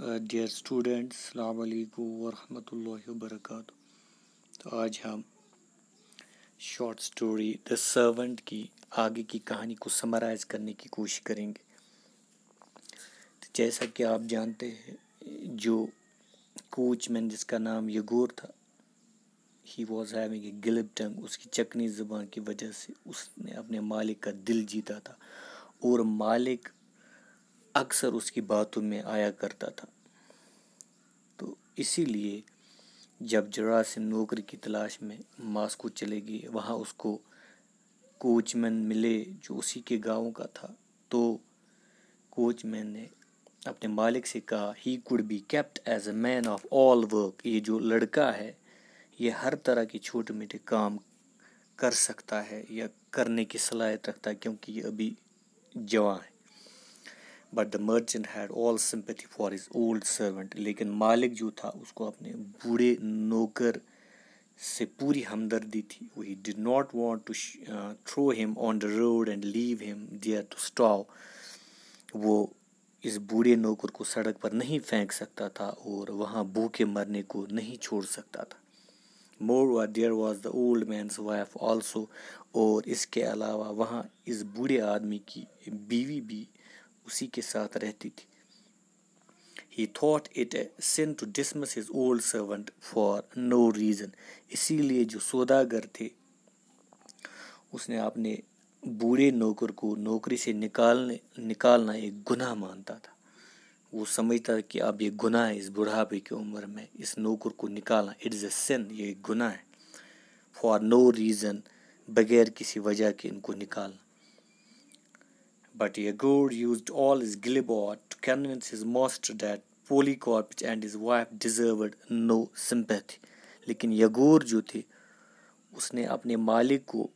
Dear students अलैक्म वरहमतुल्लाहि तो आज हम शॉर्ट स्टोरी द सर्वेंट की आगे की कहानी को समराइज करने की कोशिश करेंगे तो जैसा कि आप जानते हैं जो कोचमैन जिसका नाम यगोर था he was having a glib टंग उसकी चकनी ज़ुबान की वजह से उसने अपने मालिक का दिल जीता था और मालिक अक्सर उसकी बातों में आया करता था तो इसीलिए जब से नौकरी की तलाश में मास्को चले गए वहाँ उसको कोचमैन मिले जो उसी के गांव का था तो कोचमैन ने अपने मालिक से कहा he could be kept as a man of all work ये जो लड़का है ये हर तरह के छोटे मोटे काम कर सकता है या करने की सलाहियत रखता है क्योंकि ये अभी जवान है but the merchant had all sympathy for his old servant लेकिन मालिक जो था उसको अपने बूढ़े नौकर से पूरी हमदर्दी थी वो he did not want to throw him on the road and leave him there to starve वो इस बूढ़े नौकर को सड़क पर नहीं फेंक सकता था और वहाँ भूखे मरने को नहीं छोड़ सकता था moreover there was the old man's wife also और इसके अलावा वहाँ इस बूढ़े आदमी की बीवी भी उसी के साथ रहती थी he thought it a sin to dismiss his old servant for no reason इसीलिए जो सौदागर थे उसने अपने बूढ़े नौकर को नौकरी से निकालने निकालना एक गुनाह मानता था वो समझता था कि अब ये गुनाह है इस बुढ़ापे की उम्र में इस नौकर को निकालना इट इज़ अ सिन ये एक गुनाह है फॉर नो रीज़न बगैर किसी वजह के इनको निकालना But Yegor used all his glibor to convince his master that Polycarp and his wife deserved no sympathy. लेकिन यगोर जो थे उसने अपने मालिक को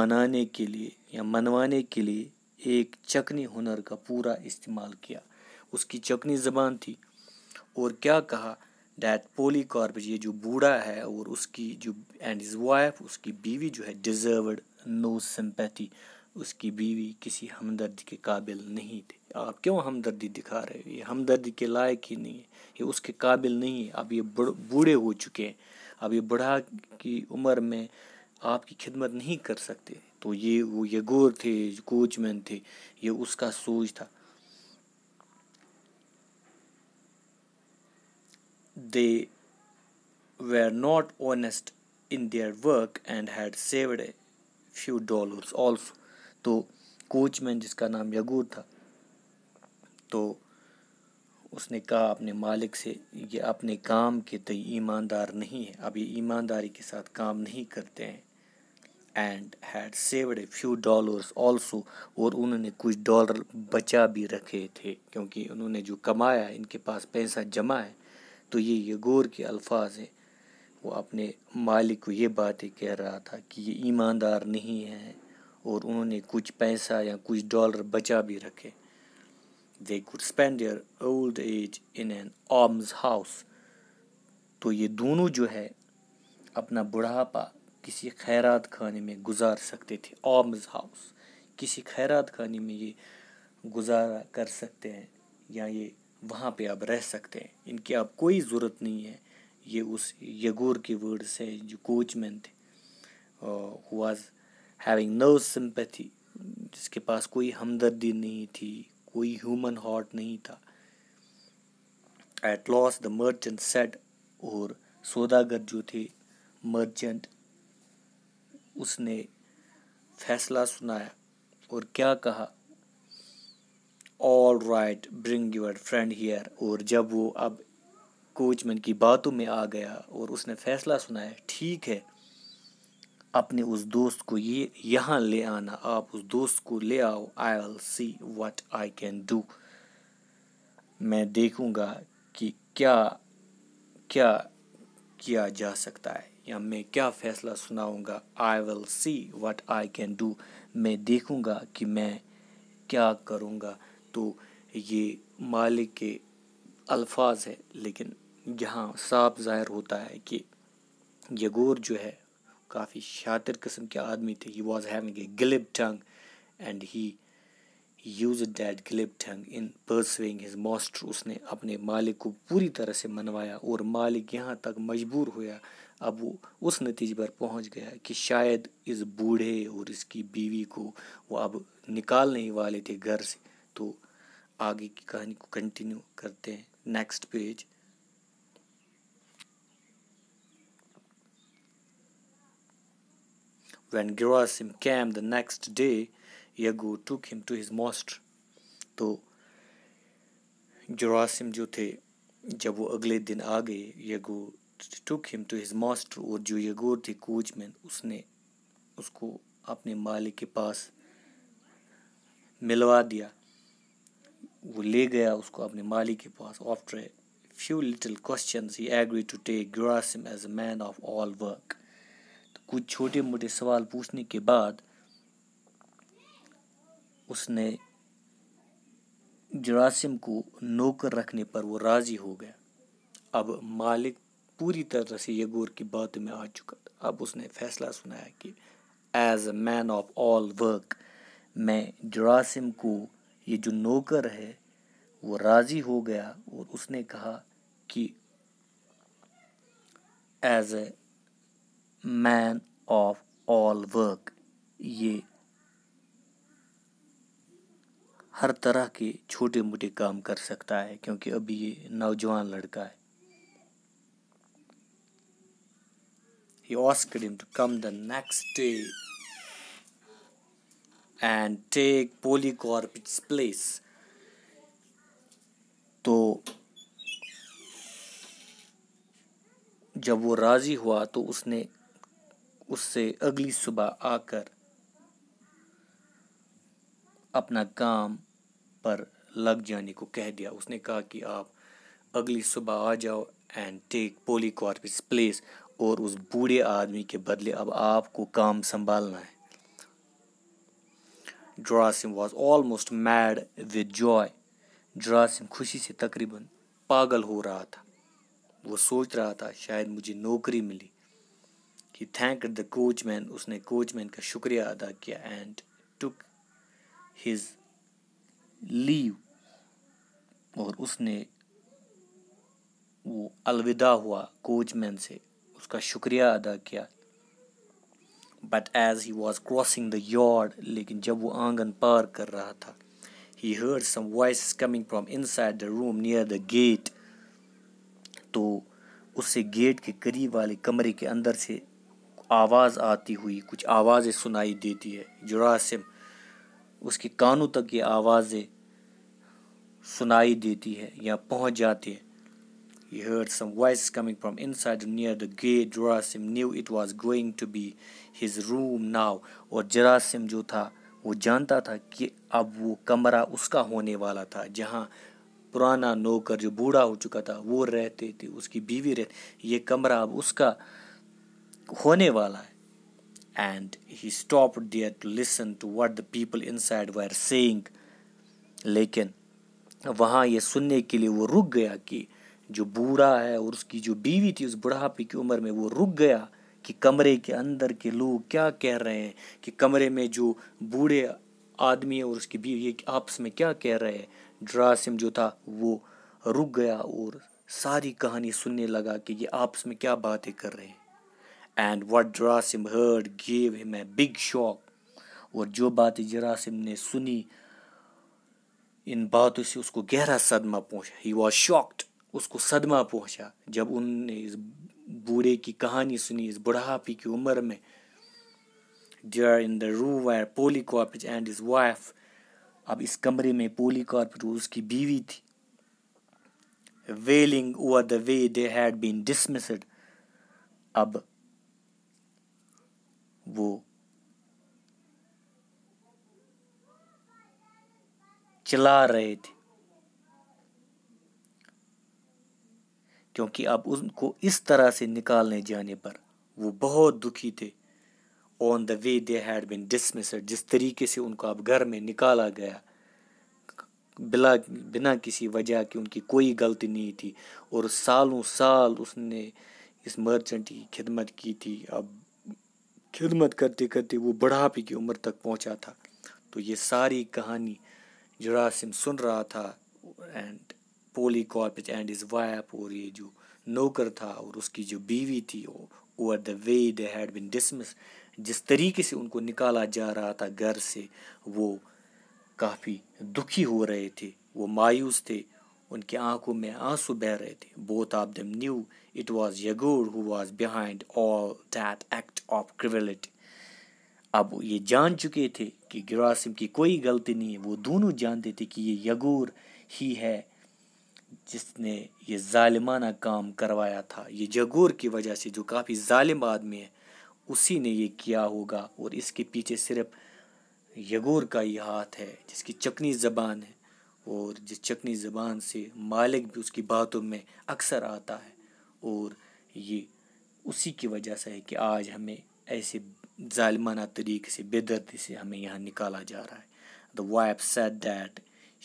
मनाने के लिए या मनवाने के लिए एक चकनी हुनर का पूरा इस्तेमाल किया उसकी चकनी ज़बान थी और क्या कहा डैट पोलीकॉर्प ये जो बूढ़ा है और उसकी जो एंड इज़ वाइफ उसकी बीवी जो है डिजर्वड नो सिंपैथी उसकी बीवी किसी हमदर्द के काबिल नहीं थी आप क्यों हमदर्दी दिखा रहे हो ये हमदर्दी के लायक ही नहीं है ये उसके काबिल नहीं है अब ये बूढ़े हो चुके हैं अब ये बुढ़ा की उम्र में आपकी खिदमत नहीं कर सकते तो ये वो ये गोर थे कोचमैन थे ये उसका सोच था they were not honest in their work and had saved a few dollars also तो कोचमैन जिसका नाम यगूर था तो उसने कहा अपने मालिक से ये अपने काम के तो ईमानदार नहीं है अब ये ईमानदारी के साथ काम नहीं करते हैं and had saved a few dollars also और उन्होंने कुछ डॉलर बचा भी रखे थे क्योंकि उन्होंने जो कमाया इनके पास पैसा जमा है तो ये ये गौर के अल्फाज हैं वो अपने मालिक को ये बातें कह रहा था कि ये ईमानदार नहीं है और उन्होंने कुछ पैसा या कुछ डॉलर बचा भी रखे they could spend your old age in an alms house तो ये दोनों जो है अपना बुढ़ापा किसी खैरात खाने में गुजार सकते थे आर्म्स हाउस किसी खैरात खाने में ये गुजारा कर सकते हैं या ये वहाँ पे आप रह सकते हैं इनकी आप कोई ज़रूरत नहीं है ये उस यगोर के वर्ड से जो कोचमैन थे who uh, was having no sympathy जिसके पास कोई हमदर्दी नहीं थी कोई ह्यूमन हार्ट नहीं था at loss the merchant said और सौदागर जो थे मर्चेंट उसने फैसला सुनाया और क्या कहा all right bring your friend here और जब वो अब कोचमैन की बातों में आ गया और उसने फैसला सुनाया ठीक है अपने उस दोस्त को ये यहाँ ले आना आप उस दोस्त को ले आओ I will see what I can do मैं देखूँगा कि क्या क्या किया जा सकता है या मैं क्या फैसला सुनाऊँगा I will see what I can do मैं देखूँगा कि मैं क्या करूँगा तो ये मालिक के अल्फाज है लेकिन यहाँ साफ जाहिर होता है कि यगोर जो है काफ़ी शातिर किस्म के आदमी थे he was having a glib tongue and he use that glib tongue in persuading his master उसने अपने मालिक को पूरी तरह से मनवाया और मालिक यहाँ तक मजबूर हुआ अब वो उस नतीजे पर पहुँच गया कि शायद इस बूढ़े और इसकी बीवी को वो अब निकालने ही वाले थे घर से तो आगे की कहानी को कंटिन्यू करते हैं next page When Gerasim came the next day, यज्ञ took him to his mosque. तो जरासिम जो थे जब वो अगले दिन आ गए Yegor took him to his master और जो यगोर थे कोचमैन उसने उसको अपने मालिक के पास मिलवा दिया वो ले गया उसको अपने मालिक के पास after few little question he agree to take Gerasim as a man of all work कुछ छोटे मोटे सवाल पूछने के बाद उसने जरासिम को नौकर रखने पर वो राज़ी हो गया अब मालिक पूरी तरह से यगोर की बात में आ चुका था अब उसने फैसला सुनाया कि as a man of all work मैं जरासिम को ये जो नौकर है वो राज़ी हो गया और उसने कहा कि as a man of all work ये हर तरह के छोटे मोटे काम कर सकता है क्योंकि अभी ये नौजवान लड़का है He asked him to come the next day and take Polycarp's place. तो जब वो राज़ी हुआ तो उसने उससे अगली सुबह आकर अपना काम पर लग जाने को कह दिया उसने कहा कि आप अगली सुबह आ जाओ and take Polycarp's place और उस बूढ़े आदमी के बदले अब आपको काम संभालना है Gerasim was almost mad with joy Gerasim खुशी से तकरीबन पागल हो रहा था वो सोच रहा था शायद मुझे नौकरी मिली he thank the coachman उसने कोच मैन का शुक्रिया अदा किया एंड टुक हिज लीव और उसने वो अलविदा हुआ कोच मैन से उसका शुक्रिया अदा किया but as he was crossing the yard लेकिन जब वो आंगन पार कर रहा था he heard some voice coming from inside the room near the gate तो उससे गेट के करीब वाले कमरे के अंदर से आवाज़ आती हुई कुछ आवाज़ें सुनाई देती है जुरासिम उसके कानों तक ये आवाज़ें सुनाई देती है या पहुंच जाती है He some voice coming coming from inside near the gate Gerasim knew it was going to be his room now और जरासिम जो था वो जानता था कि अब वो कमरा उसका होने वाला था जहाँ पुराना नौकर जो बूढ़ा हो चुका था वो रहते थे उसकी बीवी रहती ये कमरा अब उसका होने वाला है and he stop there to listen to what the people inside side are saying लेकिन वहाँ ये सुनने के लिए वो रुक गया कि जो बूढ़ा है और उसकी जो बीवी थी उस बुढ़ापे की उम्र में वो रुक गया कि कमरे के अंदर के लोग क्या कह रहे हैं कि कमरे में जो बूढ़े आदमी है और उसकी बीवी ये आपस में क्या कह रहे हैं ड्रासिम जो था वो रुक गया और सारी कहानी सुनने लगा कि ये आपस में क्या बातें कर रहे हैं and what Gerasim heard gave him a big shock और जो बातें जरासिम ने सुनी इन बातों से उसको गहरा सदमा पहुंचा ही वॉज शॉक्ड उसको सदमा पहुंचा जब उनने इस बूढ़े की कहानी सुनी इस बुढ़ापे की उम्र में there in the room were Polycarp and his wife अब इस कमरे में पोली कॉर्पिज उसकी बीवी थी wailing over the way they had been dismissed अब वो चिल्ला रहे थे क्योंकि अब उनको इस तरह से निकालने जाने पर वो बहुत दुखी थे on the way they had been dismissed जिस तरीके से उनको अब घर में निकाला गया बिला बिना किसी वजह के उनकी कोई गलती नहीं थी और सालों साल उसने इस मर्चेंट की खिदमत की थी अब खिदमत करते करते वो बढ़ापे की उम्र तक पहुंचा था तो ये सारी कहानी जरासिम सुन रहा था and Polycarp and his wife और ये जो नौकर था और उसकी जो बीवी थी over the way they had been dismiss जिस तरीके से उनको निकाला जा रहा था घर से वो काफ़ी दुखी हो रहे थे वो मायूस थे उनकी आंखों में आंसू बह रहे थे both of them knew it was Yegor who was behind all that act of cruelty अब ये जान चुके थे कि गिरासिम की कोई गलती नहीं है वो दोनों जानते थे कि ये यगोर ही है जिसने ये ालिमाना काम करवाया था ये जगोर की वजह से जो काफ़ी ालिम आदमी है उसी ने ये किया होगा और इसके पीछे सिर्फ यगोर का ही हाथ है जिसकी चकनी ज़बान है और जिस चकनी ज़बान से मालिक भी उसकी बातों में अक्सर आता है और ये उसी की वजह से है कि आज हमें ऐसे ालमाना तरीके से बेदर्दी से हमें यहाँ निकाला जा रहा है the wife said that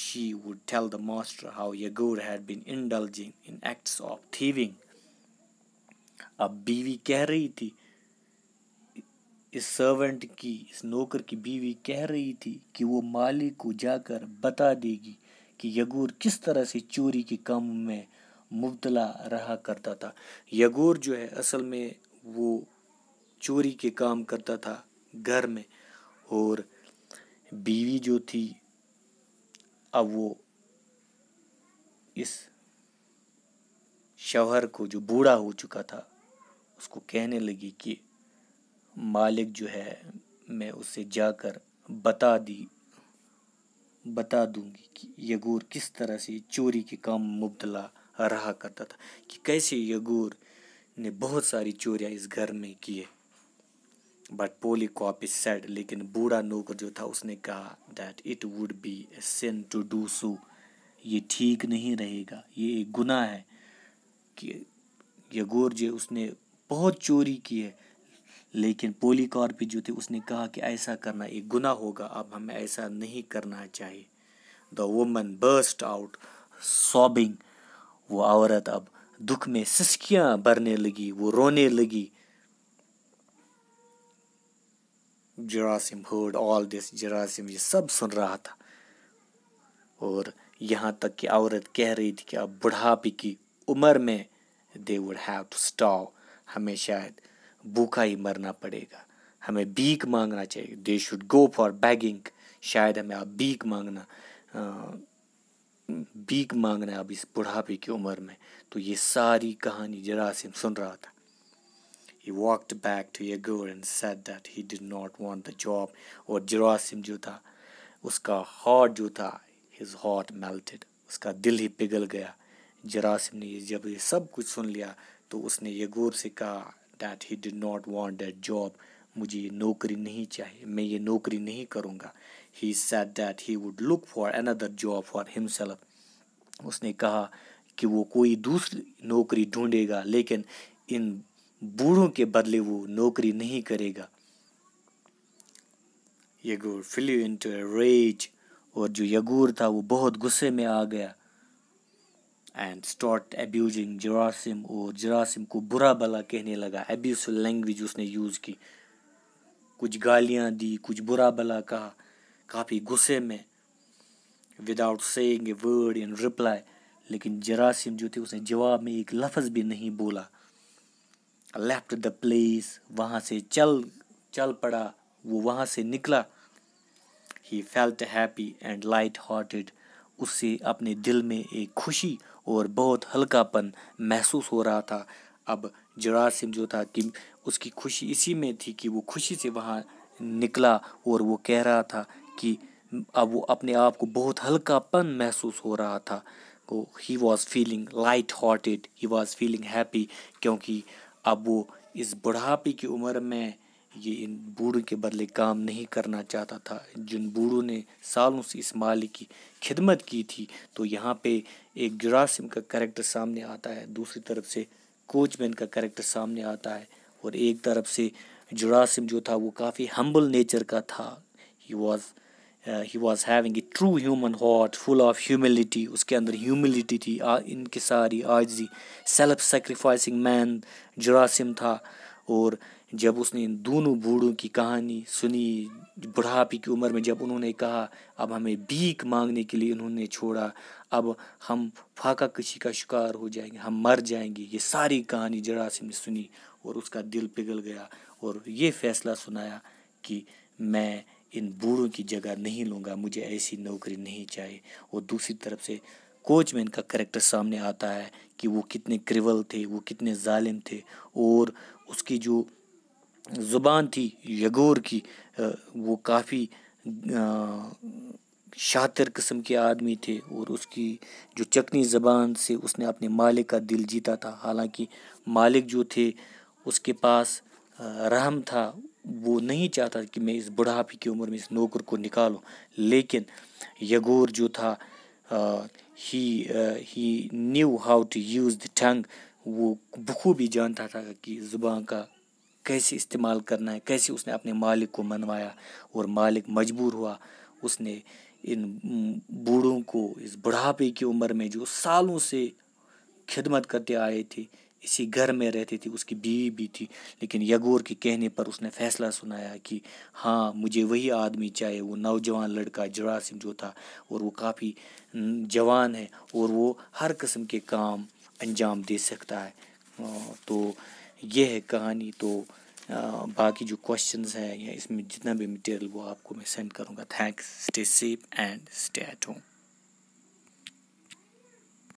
she would tell the master how Yegor had been indulging in acts of thieving अब बीवी कह रही थी इस सर्वेंट की इस नौकर की बीवी कह रही थी कि वो मालिक को जाकर बता देगी कि यगूर किस तरह से चोरी के काम में मुबतला रहा करता था यगूर जो है असल में वो चोरी के काम करता था घर में और बीवी जो थी अब वो इस शौहर को जो बूढ़ा हो चुका था उसको कहने लगी कि मालिक जो है मैं उससे जाकर बता दी बता दूंगी कि यगूर किस तरह से चोरी के काम मुबतला रहा करता था कि कैसे यगोर ने बहुत सारी चोरियाँ इस घर में किए बट पोली कॉपी सेड लेकिन बूढ़ा नौकर जो था उसने कहा that it would be a sin to do so ये ठीक नहीं रहेगा ये एक गुनाह है कि यगोर जो उसने बहुत चोरी की है लेकिन पोलीकार्प जो थे उसने कहा कि ऐसा करना एक गुना होगा अब हमें ऐसा नहीं करना चाहिए the woman burst out sobbing वो औरत अब दुख में सिसकियाँ भरने लगी वो रोने लगी Gerasim heard all this Gerasim ये सब सुन रहा था और यहाँ तक कि औरत कह रही थी कि अब बुढ़ापे की उम्र में they would have to starve हमें शायद भूखा ही मरना पड़ेगा हमें भीख मांगना चाहिए they should go for begging शायद हमें अब भीख मांगना भीख मांगना अब इस बुढ़ापे की उम्र में तो ये सारी कहानी जरासिम सुन रहा था He walked back to Yagur and said that he did not want the job. और जरासिम जो था उसका हॉट जो था his heart melted. उसका दिल ही पिघल गया जरासिम ने जब ये सब कुछ सुन लिया तो उसने यगूर से कहा that he did not want that job मुझे ये नौकरी नहीं चाहिए मैं ये नौकरी नहीं करूँगा he said that he would look for another job for himself उसने कहा कि वो कोई दूसरी नौकरी ढूंढेगा लेकिन इन बूढ़ों के बदले वो नौकरी नहीं करेगा यगूर फिल्यू इन टू रेज और जो यगूर था वो बहुत गुस्से में आ गया एंड स्टार्ट एब्यूजिंग जरासिम और जरासिम को बुरा भला कहने लगा एब्यूसिव लैंग्वेज उसने यूज़ की कुछ गालियाँ दी कुछ बुरा भला कहा काफ़ी गुस्से में without saying a word in reply लेकिन जरासिम जो थे उसने जवाब में एक लफ्ज़ भी नहीं बोला लेफ्ट द प्लेस वहाँ से चल चल पड़ा वो वहाँ से निकला he felt happy and light hearted उससे अपने दिल में एक खुशी और बहुत हल्कापन महसूस हो रहा था अब जरार सिंह जो था कि उसकी खुशी इसी में थी कि वो खुशी से वहाँ निकला और वो कह रहा था कि अब वो अपने आप को बहुत हल्कापन महसूस हो रहा था को he was feeling light hearted he was feeling happy क्योंकि अब वो इस बुढ़ापे की उम्र में ये इन बूढ़ों के बदले काम नहीं करना चाहता था जिन बूढ़ों ने सालों से इस मालिक की खिदमत की थी तो यहाँ पे एक जरासिम का करेक्टर सामने आता है दूसरी तरफ से कोचमैन का करेक्टर सामने आता है और एक तरफ से जरासिम जो था वो काफ़ी हम्बल नेचर का था he was he was having a true human heart full of humility उसके अंदर ह्यूमिलिटी थी इनकी सारी आजी सेल्फ सेक्रीफाइसिंग मैन जरासिम था और जब उसने इन दोनों बूढ़ों की कहानी सुनी बुढ़ापे की उम्र में जब उन्होंने कहा अब हमें भीख मांगने के लिए उन्होंने छोड़ा अब हम फाका कशी का शिकार हो जाएंगे हम मर जाएंगे ये सारी कहानी जरा से ने सुनी और उसका दिल पिघल गया और ये फैसला सुनाया कि मैं इन बूढ़ों की जगह नहीं लूँगा मुझे ऐसी नौकरी नहीं चाहिए और दूसरी तरफ से कोच में इनका करेक्टर सामने आता है कि वो कितने क्रिवल थे वो कितने जालिम थे और उसकी जो ज़ुबान थी यगोर की वो काफ़ी शातिर किस्म के आदमी थे और उसकी जो चकनी ज़बान से उसने अपने मालिक का दिल जीता था हालांकि मालिक जो थे उसके पास रहम था वो नहीं चाहता कि मैं इस बुढ़ापे की उम्र में इस नौकर को निकालूं लेकिन यगोर जो था he he knew how to use the tongue वो बखूबी जानता था कि ज़ुबान का कैसे इस्तेमाल करना है कैसे उसने अपने मालिक को मनवाया और मालिक मजबूर हुआ उसने इन बूढ़ों को इस बुढ़ापे की उम्र में जो सालों से खिदमत करते आए थे इसी घर में रहती थी उसकी बीवी भी थी लेकिन यगोर के कहने पर उसने फैसला सुनाया कि हाँ मुझे वही आदमी चाहिए वो नौजवान लड़का जरासिम जो था और वो काफ़ी जवान है और वो हर किस्म के काम अंजाम दे सकता है तो ये है कहानी तो आ, बाकी जो क्वेश्चंस हैं या इसमें जितना भी मटेरियल वो आपको मैं सेंड करूँगा thanks stay safe and stay at home